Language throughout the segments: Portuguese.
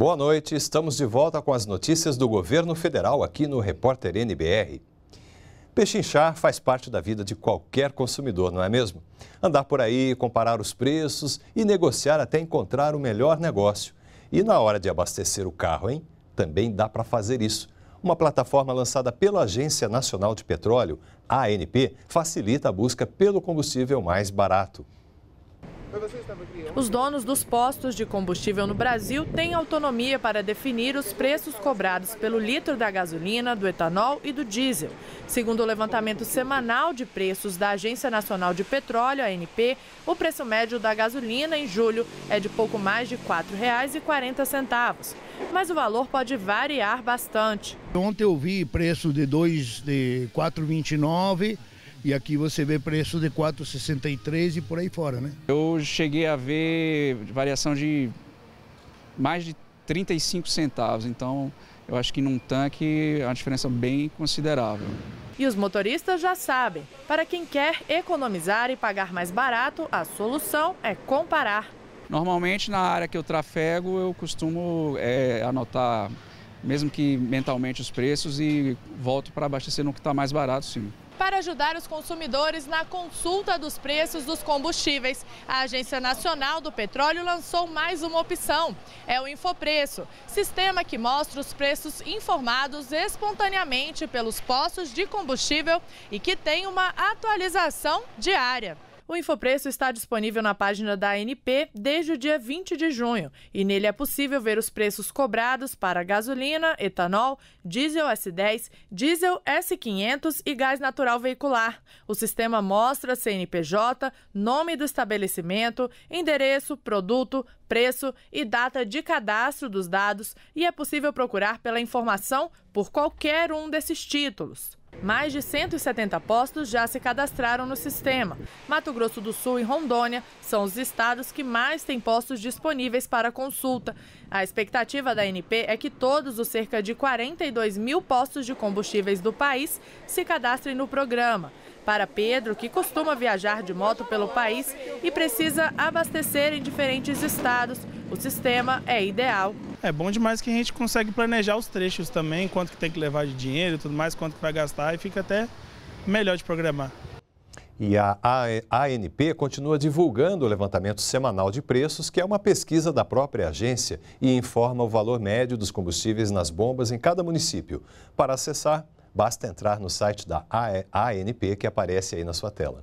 Boa noite, estamos de volta com as notícias do governo federal aqui no Repórter NBR. Pechinchar faz parte da vida de qualquer consumidor, não é mesmo? Andar por aí, comparar os preços e negociar até encontrar o melhor negócio. E na hora de abastecer o carro, hein? Também dá para fazer isso. Uma plataforma lançada pela Agência Nacional de Petróleo, ANP, facilita a busca pelo combustível mais barato. Os donos dos postos de combustível no Brasil têm autonomia para definir os preços cobrados pelo litro da gasolina, do etanol e do diesel. Segundo o levantamento semanal de preços da Agência Nacional de Petróleo, ANP, o preço médio da gasolina em julho é de pouco mais de R$ 4,40. Mas o valor pode variar bastante. Ontem eu vi preço de, dois, de 4,29 e aqui você vê preço de 4,63 e por aí fora, né? Eu cheguei a ver variação de mais de 35 centavos, então eu acho que num tanque é uma diferença bem considerável. E os motoristas já sabem, para quem quer economizar e pagar mais barato, a solução é comparar. Normalmente na área que eu trafego eu costumo é, anotar, mesmo que mentalmente, os preços e volto para abastecer no que está mais barato, sim para ajudar os consumidores na consulta dos preços dos combustíveis. A Agência Nacional do Petróleo lançou mais uma opção: é o Infopreço, sistema que mostra os preços informados espontaneamente pelos postos de combustível e que tem uma atualização diária. O Infopreço está disponível na página da ANP desde o dia 20 de junho e nele é possível ver os preços cobrados para gasolina, etanol, diesel S10, diesel S500 e gás natural veicular. O sistema mostra CNPJ, nome do estabelecimento, endereço, produto, preço e data de cadastro dos dados e é possível procurar pela informação por qualquer um desses títulos. Mais de 170 postos já se cadastraram no sistema. Mato Grosso do Sul e Rondônia são os estados que mais têm postos disponíveis para consulta. A expectativa da NP é que todos os cerca de 42 mil postos de combustíveis do país se cadastrem no programa. Para Pedro, que costuma viajar de moto pelo país e precisa abastecer em diferentes estados, o sistema é ideal é bom demais que a gente consegue planejar os trechos também, quanto que tem que levar de dinheiro e tudo mais, quanto que vai gastar e fica até melhor de programar. E a ANP continua divulgando o levantamento semanal de preços, que é uma pesquisa da própria agência e informa o valor médio dos combustíveis nas bombas em cada município. Para acessar, basta entrar no site da ANP que aparece aí na sua tela.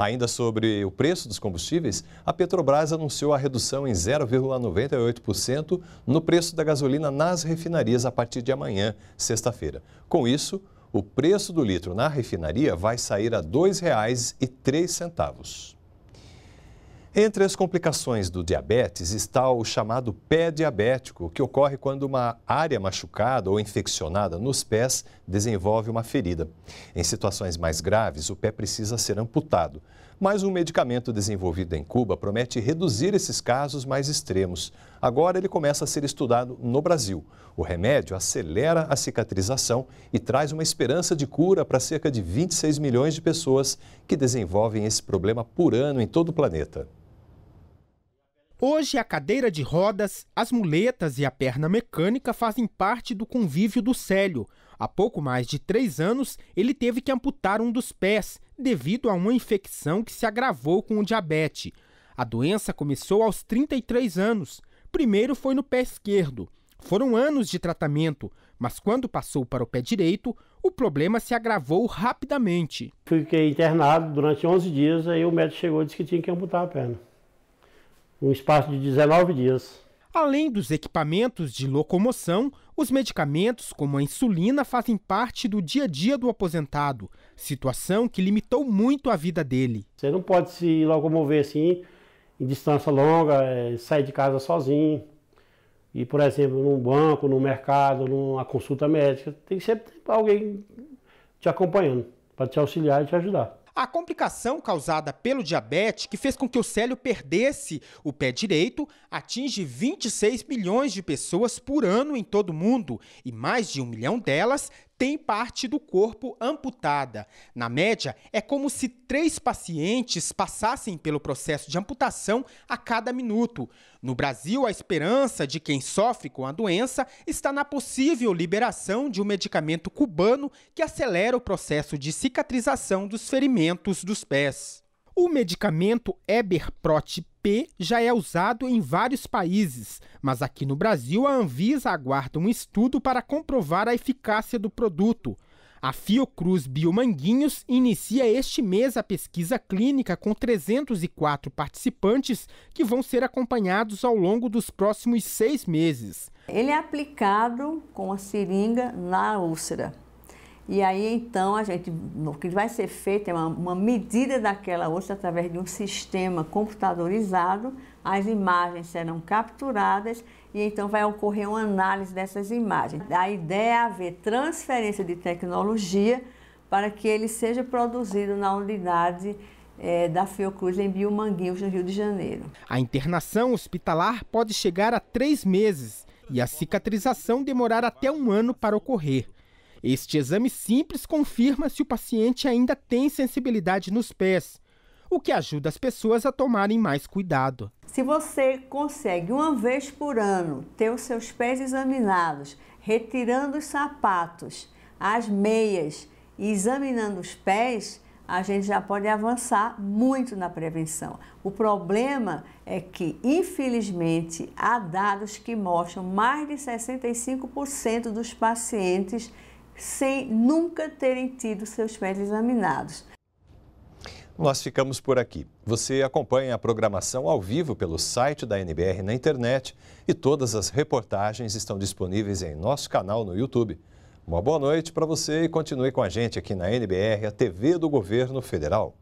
Ainda sobre o preço dos combustíveis, a Petrobras anunciou a redução em 0,98% no preço da gasolina nas refinarias a partir de amanhã, sexta-feira. Com isso, o preço do litro na refinaria vai sair a R$ 2,03. Entre as complicações do diabetes está o chamado pé diabético, que ocorre quando uma área machucada ou infeccionada nos pés desenvolve uma ferida. Em situações mais graves, o pé precisa ser amputado. Mas um medicamento desenvolvido em Cuba promete reduzir esses casos mais extremos. Agora ele começa a ser estudado no Brasil. O remédio acelera a cicatrização e traz uma esperança de cura para cerca de 26 milhões de pessoas que desenvolvem esse problema por ano em todo o planeta. Hoje, a cadeira de rodas, as muletas e a perna mecânica fazem parte do convívio do Célio. Há pouco mais de três anos, ele teve que amputar um dos pés devido a uma infecção que se agravou com o diabetes. A doença começou aos 33 anos. Primeiro foi no pé esquerdo. Foram anos de tratamento, mas quando passou para o pé direito, o problema se agravou rapidamente. Fiquei internado durante 11 dias, aí o médico chegou e disse que tinha que amputar a perna. Um espaço de 19 dias. Além dos equipamentos de locomoção, os medicamentos, como a insulina, fazem parte do dia a dia do aposentado, situação que limitou muito a vida dele. Você não pode se locomover assim, em distância longa, é, sair de casa sozinho. E, por exemplo, num banco, no num mercado, numa consulta médica, tem sempre alguém te acompanhando para te auxiliar e te ajudar. A complicação causada pelo diabetes, que fez com que o Célio perdesse o pé direito, atinge 26 milhões de pessoas por ano em todo o mundo e mais de um milhão delas tem parte do corpo amputada. Na média, é como se três pacientes passassem pelo processo de amputação a cada minuto. No Brasil, a esperança de quem sofre com a doença está na possível liberação de um medicamento cubano que acelera o processo de cicatrização dos ferimentos dos pés. O medicamento Eberprot P já é usado em vários países, mas aqui no Brasil a Anvisa aguarda um estudo para comprovar a eficácia do produto. A Fiocruz Biomanguinhos inicia este mês a pesquisa clínica com 304 participantes que vão ser acompanhados ao longo dos próximos seis meses. Ele é aplicado com a seringa na úlcera. E aí então a gente, o que vai ser feito é uma, uma medida daquela ostra através de um sistema computadorizado. As imagens serão capturadas e então vai ocorrer uma análise dessas imagens. A ideia é haver transferência de tecnologia para que ele seja produzido na unidade é, da Fiocruz em Biomanguinhos, no Rio de Janeiro. A internação hospitalar pode chegar a três meses e a cicatrização demorar até um ano para ocorrer. Este exame simples confirma se o paciente ainda tem sensibilidade nos pés, o que ajuda as pessoas a tomarem mais cuidado. Se você consegue uma vez por ano ter os seus pés examinados, retirando os sapatos, as meias e examinando os pés, a gente já pode avançar muito na prevenção. O problema é que, infelizmente, há dados que mostram mais de 65% dos pacientes sem nunca terem tido seus pés examinados. Nós ficamos por aqui. Você acompanha a programação ao vivo pelo site da NBR na internet e todas as reportagens estão disponíveis em nosso canal no YouTube. Uma boa noite para você e continue com a gente aqui na NBR, a TV do Governo Federal.